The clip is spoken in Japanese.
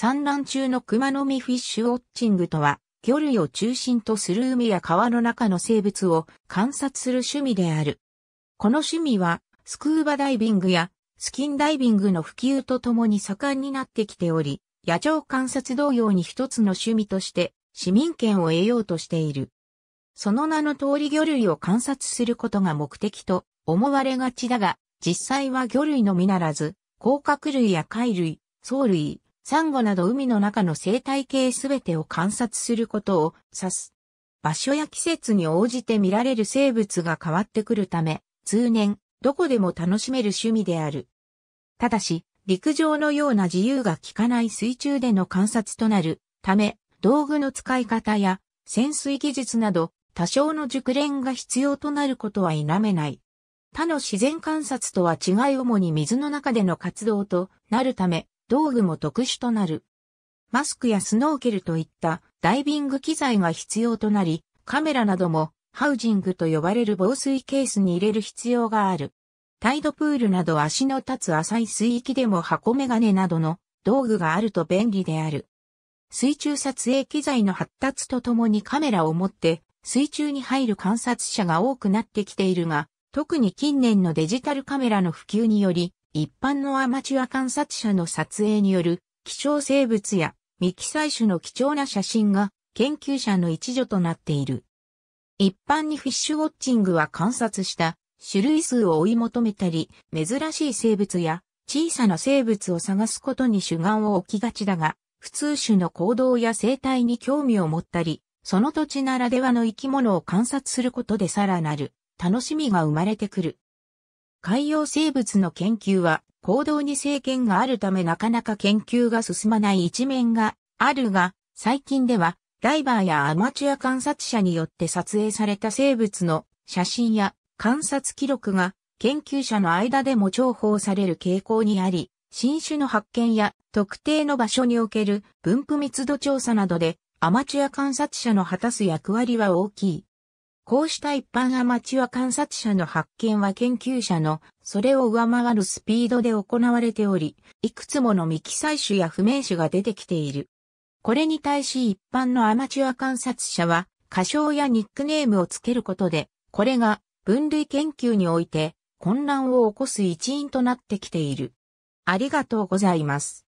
産卵中のクマの実フィッシュウォッチングとは、魚類を中心とする海や川の中の生物を観察する趣味である。この趣味は、スクーバダイビングやスキンダイビングの普及とともに盛んになってきており、野鳥観察同様に一つの趣味として市民権を得ようとしている。その名の通り魚類を観察することが目的と思われがちだが、実際は魚類のみならず、甲殻類や貝類、藻類、サンゴなど海の中の生態系すべてを観察することを指す。場所や季節に応じて見られる生物が変わってくるため、通年、どこでも楽しめる趣味である。ただし、陸上のような自由が効かない水中での観察となるため、道具の使い方や潜水技術など多少の熟練が必要となることは否めない。他の自然観察とは違い主に水の中での活動となるため、道具も特殊となる。マスクやスノーケルといったダイビング機材が必要となり、カメラなどもハウジングと呼ばれる防水ケースに入れる必要がある。タイドプールなど足の立つ浅い水域でも箱メガネなどの道具があると便利である。水中撮影機材の発達とともにカメラを持って水中に入る観察者が多くなってきているが、特に近年のデジタルカメラの普及により、一般のアマチュア観察者の撮影による希少生物や未記採取の貴重な写真が研究者の一助となっている。一般にフィッシュウォッチングは観察した種類数を追い求めたり、珍しい生物や小さな生物を探すことに主眼を置きがちだが、普通種の行動や生態に興味を持ったり、その土地ならではの生き物を観察することでさらなる楽しみが生まれてくる。海洋生物の研究は行動に制限があるためなかなか研究が進まない一面があるが、最近ではダイバーやアマチュア観察者によって撮影された生物の写真や観察記録が研究者の間でも重宝される傾向にあり、新種の発見や特定の場所における分布密度調査などでアマチュア観察者の果たす役割は大きい。こうした一般アマチュア観察者の発見は研究者のそれを上回るスピードで行われており、いくつもの未記載種や不明種が出てきている。これに対し一般のアマチュア観察者は、仮称やニックネームをつけることで、これが分類研究において混乱を起こす一因となってきている。ありがとうございます。